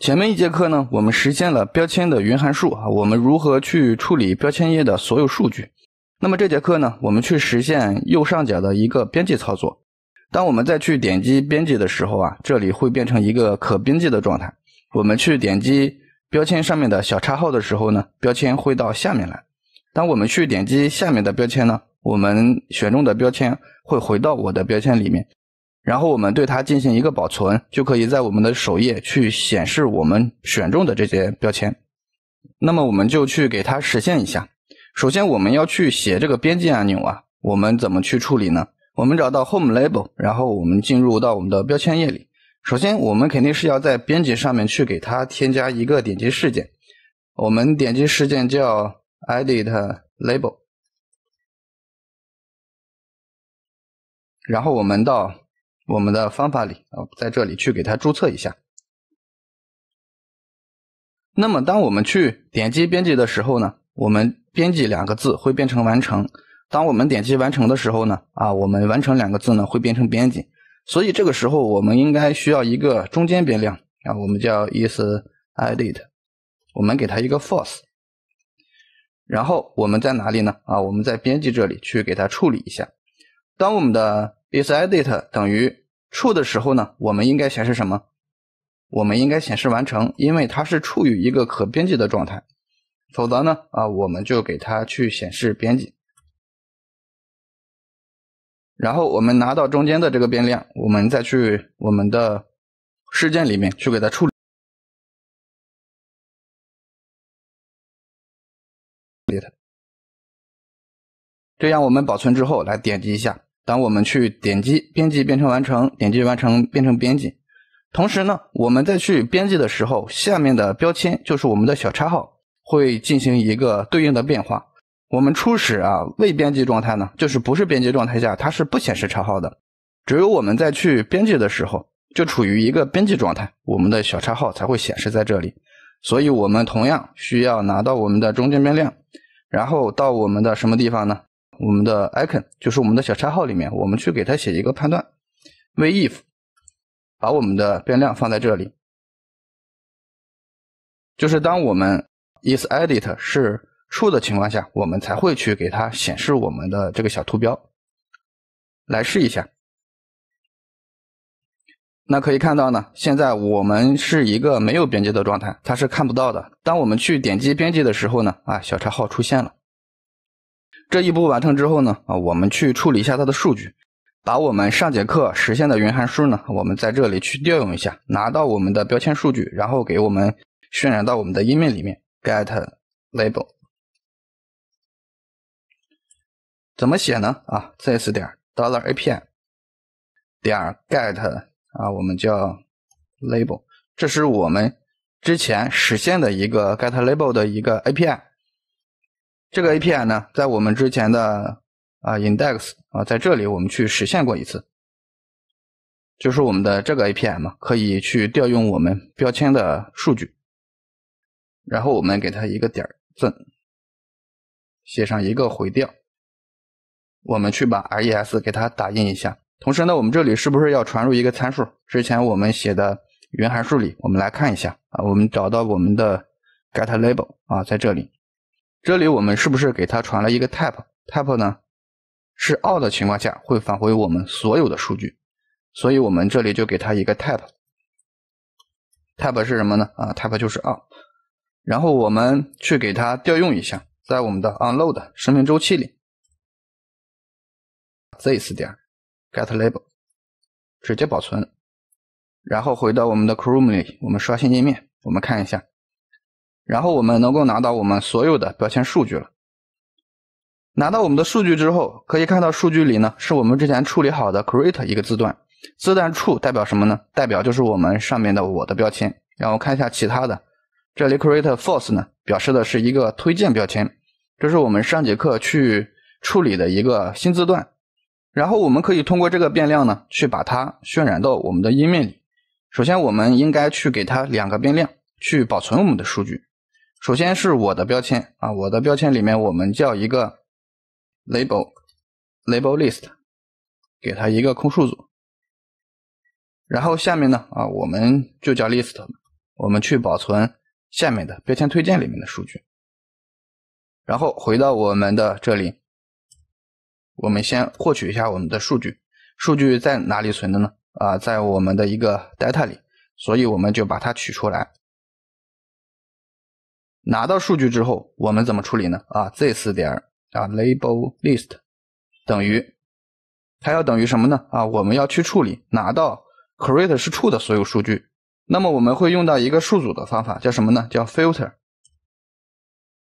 前面一节课呢，我们实现了标签的云函数啊，我们如何去处理标签页的所有数据？那么这节课呢，我们去实现右上角的一个编辑操作。当我们再去点击编辑的时候啊，这里会变成一个可编辑的状态。我们去点击标签上面的小叉号的时候呢，标签会到下面来。当我们去点击下面的标签呢，我们选中的标签会回到我的标签里面。然后我们对它进行一个保存，就可以在我们的首页去显示我们选中的这些标签。那么我们就去给它实现一下。首先我们要去写这个编辑按钮啊，我们怎么去处理呢？我们找到 Home Label，然后我们进入到我们的标签页里。首先我们肯定是要在编辑上面去给它添加一个点击事件。我们点击事件叫 Edit Label，然后我们到我们的方法里啊，在这里去给它注册一下。那么，当我们去点击编辑的时候呢，我们编辑两个字会变成完成。当我们点击完成的时候呢，啊，我们完成两个字呢会变成编辑。所以这个时候我们应该需要一个中间变量啊，我们叫 is edit。我们给它一个 false。然后我们在哪里呢？啊，我们在编辑这里去给它处理一下。当我们的 is edit 等于处的时候呢，我们应该显示什么？我们应该显示完成，因为它是处于一个可编辑的状态。否则呢，啊，我们就给它去显示编辑。然后我们拿到中间的这个变量，我们再去我们的事件里面去给它处理。这样我们保存之后，来点击一下。当我们去点击编辑变成完成，点击完成变成编辑。同时呢，我们在去编辑的时候，下面的标签就是我们的小叉号会进行一个对应的变化。我们初始啊未编辑状态呢，就是不是编辑状态下，它是不显示叉号的。只有我们在去编辑的时候，就处于一个编辑状态，我们的小叉号才会显示在这里。所以，我们同样需要拿到我们的中间变量，然后到我们的什么地方呢？我们的 icon 就是我们的小叉号里面，我们去给它写一个判断，为 if，把我们的变量放在这里，就是当我们 is edit 是 true 的情况下，我们才会去给它显示我们的这个小图标。来试一下，那可以看到呢，现在我们是一个没有编辑的状态，它是看不到的。当我们去点击编辑的时候呢，啊，小叉号出现了。这一步完成之后呢，啊，我们去处理一下它的数据，把我们上节课实现的云函数呢，我们在这里去调用一下，拿到我们的标签数据，然后给我们渲染到我们的页面里面。get label 怎么写呢？啊，this 点 dollar api 点 get 啊，我们叫 label，这是我们之前实现的一个 get label 的一个 api。这个 API 呢，在我们之前的啊，index 啊，在这里我们去实现过一次，就是我们的这个 API 嘛，可以去调用我们标签的数据，然后我们给它一个点儿赠，写上一个回调，我们去把 res 给它打印一下。同时呢，我们这里是不是要传入一个参数？之前我们写的原函数里，我们来看一下啊，我们找到我们的 get label 啊，在这里。这里我们是不是给它传了一个 type type 呢？是 all 的情况下会返回我们所有的数据，所以我们这里就给它一个 type。type 是什么呢？啊，type 就是 all。然后我们去给它调用一下，在我们的 u n load 生命周期里，this 点 get label 直接保存，然后回到我们的 chrome 里，我们刷新页面，我们看一下。然后我们能够拿到我们所有的标签数据了。拿到我们的数据之后，可以看到数据里呢是我们之前处理好的 create 一个字段，字段 true 代表什么呢？代表就是我们上面的我的标签。然后看一下其他的，这里 create false 呢表示的是一个推荐标签，这是我们上节课去处理的一个新字段。然后我们可以通过这个变量呢去把它渲染到我们的页面里。首先我们应该去给它两个变量去保存我们的数据。首先是我的标签啊，我的标签里面我们叫一个 label label list，给它一个空数组。然后下面呢啊，我们就叫 list，我们去保存下面的标签推荐里面的数据。然后回到我们的这里，我们先获取一下我们的数据，数据在哪里存的呢？啊，在我们的一个 data 里，所以我们就把它取出来。拿到数据之后，我们怎么处理呢？啊 z 四点啊 label list 等于它要等于什么呢？啊，我们要去处理拿到 create 是处的所有数据。那么我们会用到一个数组的方法，叫什么呢？叫 filter。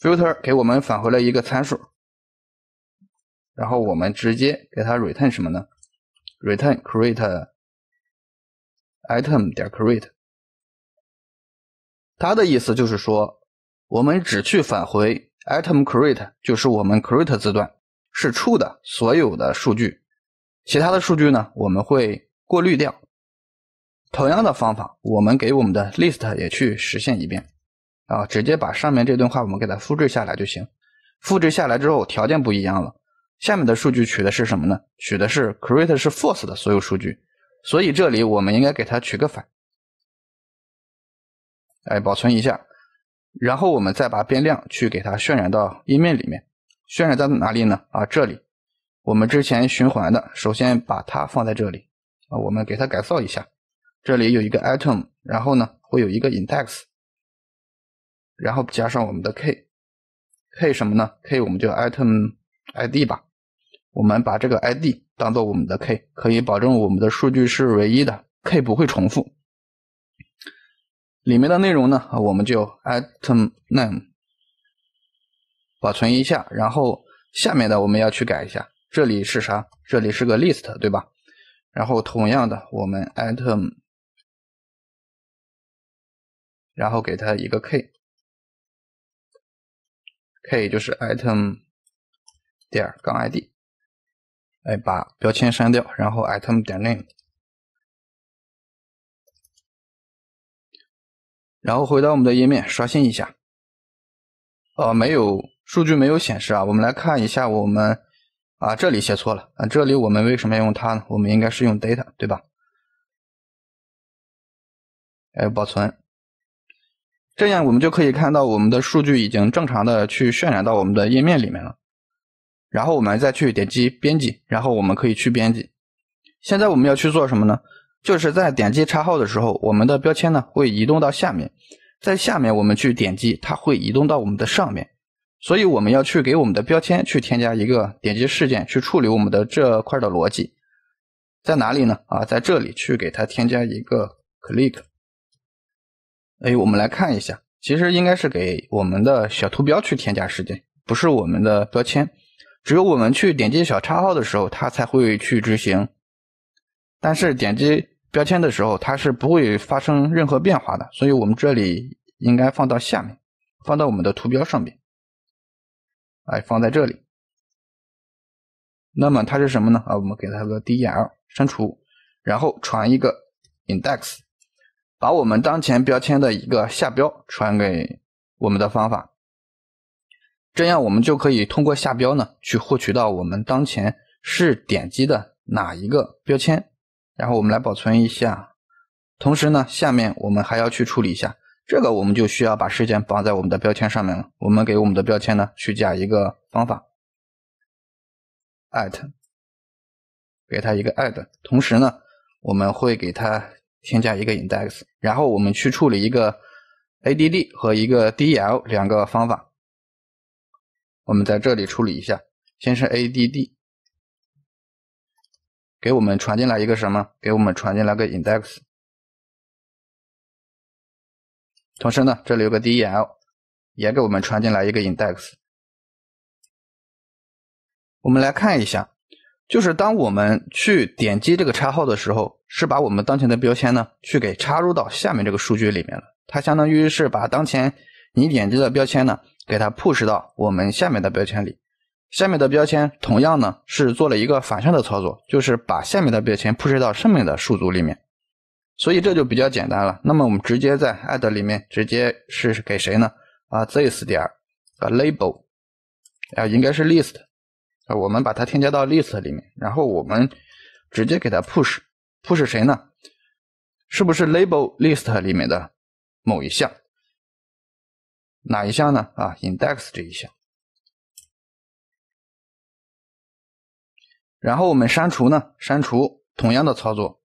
filter 给我们返回了一个参数，然后我们直接给它 return 什么呢？return create item 点 create。它的意思就是说。我们只去返回 item create，就是我们 create 字段是 true 的所有的数据，其他的数据呢我们会过滤掉。同样的方法，我们给我们的 list 也去实现一遍，啊，直接把上面这段话我们给它复制下来就行。复制下来之后条件不一样了，下面的数据取的是什么呢？取的是 create 是 false 的所有数据，所以这里我们应该给它取个反。哎，保存一下。然后我们再把变量去给它渲染到页面里面，渲染到哪里呢？啊，这里，我们之前循环的，首先把它放在这里，啊，我们给它改造一下，这里有一个 item，然后呢会有一个 index，然后加上我们的 k，k 什么呢？k 我们就 item id 吧，我们把这个 id 当做我们的 k，可以保证我们的数据是唯一的，k 不会重复。里面的内容呢，我们就 item name 保存一下，然后下面的我们要去改一下，这里是啥？这里是个 list 对吧？然后同样的，我们 item，然后给它一个 k，k 就是 item 点杠 id，哎，把标签删掉，然后 item 点 name。然后回到我们的页面，刷新一下。呃，没有数据没有显示啊。我们来看一下，我们啊这里写错了啊。这里我们为什么要用它呢？我们应该是用 data 对吧？哎，保存。这样我们就可以看到我们的数据已经正常的去渲染到我们的页面里面了。然后我们再去点击编辑，然后我们可以去编辑。现在我们要去做什么呢？就是在点击叉号的时候，我们的标签呢会移动到下面，在下面我们去点击，它会移动到我们的上面，所以我们要去给我们的标签去添加一个点击事件，去处理我们的这块的逻辑在哪里呢？啊，在这里去给它添加一个 click。哎，我们来看一下，其实应该是给我们的小图标去添加事件，不是我们的标签，只有我们去点击小叉号的时候，它才会去执行，但是点击。标签的时候，它是不会发生任何变化的，所以我们这里应该放到下面，放到我们的图标上面，来放在这里。那么它是什么呢？啊，我们给它个 DEL 删除，然后传一个 index，把我们当前标签的一个下标传给我们的方法，这样我们就可以通过下标呢去获取到我们当前是点击的哪一个标签。然后我们来保存一下。同时呢，下面我们还要去处理一下这个，我们就需要把事件绑在我们的标签上面了。我们给我们的标签呢，去加一个方法，at，给它一个 at。同时呢，我们会给它添加一个 index。然后我们去处理一个 add 和一个 del 两个方法。我们在这里处理一下，先是 add。给我们传进来一个什么？给我们传进来个 index。同时呢，这里有个 del，也给我们传进来一个 index。我们来看一下，就是当我们去点击这个叉号的时候，是把我们当前的标签呢，去给插入到下面这个数据里面了。它相当于是把当前你点击的标签呢，给它 push 到我们下面的标签里。下面的标签同样呢是做了一个反向的操作，就是把下面的标签 push 到上面的数组里面，所以这就比较简单了。那么我们直接在 add 里面直接是给谁呢？啊，this 点啊 label 啊应该是 list 啊，我们把它添加到 list 里面，然后我们直接给它 push push 谁呢？是不是 label list 里面的某一项？哪一项呢？啊，index 这一项。然后我们删除呢？删除同样的操作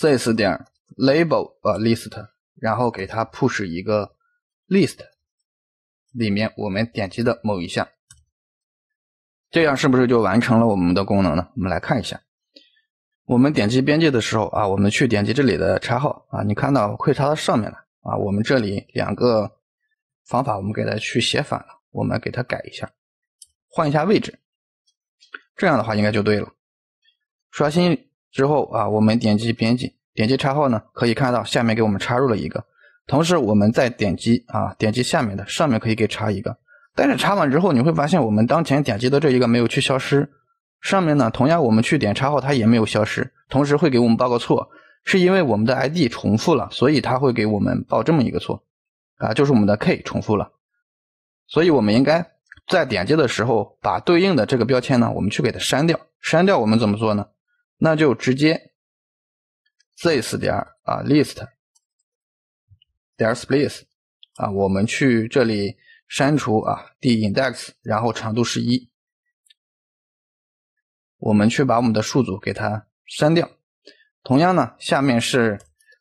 ，i 次点 label 啊 list，然后给它 push 一个 list，里面我们点击的某一项，这样是不是就完成了我们的功能呢？我们来看一下，我们点击边界的时候啊，我们去点击这里的叉号啊，你看到会插到上面了啊。我们这里两个方法我们给它去写反了，我们给它改一下，换一下位置。这样的话应该就对了。刷新之后啊，我们点击编辑，点击插号呢，可以看到下面给我们插入了一个。同时我们再点击啊，点击下面的上面可以给插一个。但是插完之后你会发现，我们当前点击的这一个没有去消失。上面呢，同样我们去点插号，它也没有消失，同时会给我们报个错，是因为我们的 ID 重复了，所以它会给我们报这么一个错啊，就是我们的 k 重复了，所以我们应该。在点击的时候，把对应的这个标签呢，我们去给它删掉。删掉我们怎么做呢？那就直接 this 点啊 list，there's place 啊，我们去这里删除啊第 index，然后长度是一，我们去把我们的数组给它删掉。同样呢，下面是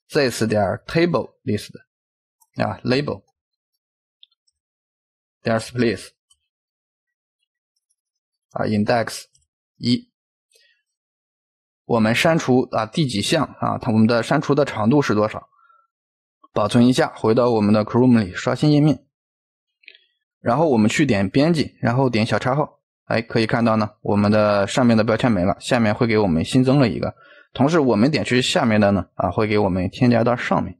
this 点 table list 啊 label，there's place。啊，index 一，我们删除啊第几项啊？它我们的删除的长度是多少？保存一下，回到我们的 Chrome 里刷新页面，然后我们去点编辑，然后点小叉号，哎，可以看到呢，我们的上面的标签没了，下面会给我们新增了一个，同时我们点去下面的呢，啊，会给我们添加到上面，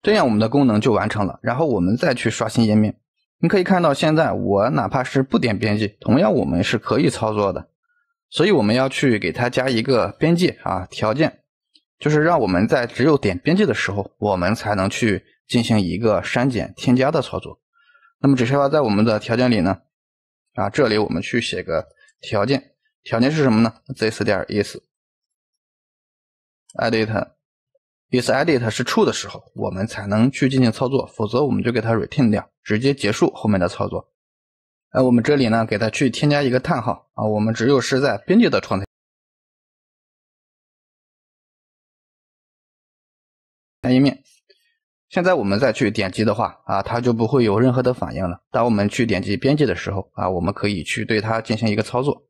这样我们的功能就完成了。然后我们再去刷新页面。你可以看到，现在我哪怕是不点编辑，同样我们是可以操作的。所以我们要去给它加一个边界啊条件，就是让我们在只有点编辑的时候，我们才能去进行一个删减、添加的操作。那么只需要在我们的条件里呢，啊，这里我们去写个条件，条件是什么呢？This 点 is edit。Is edit 是 true 的时候，我们才能去进行操作，否则我们就给它 retain 掉，直接结束后面的操作。哎，我们这里呢，给它去添加一个叹号啊。我们只有是在编辑的状态。那一面，现在我们再去点击的话，啊，它就不会有任何的反应了。当我们去点击编辑的时候，啊，我们可以去对它进行一个操作。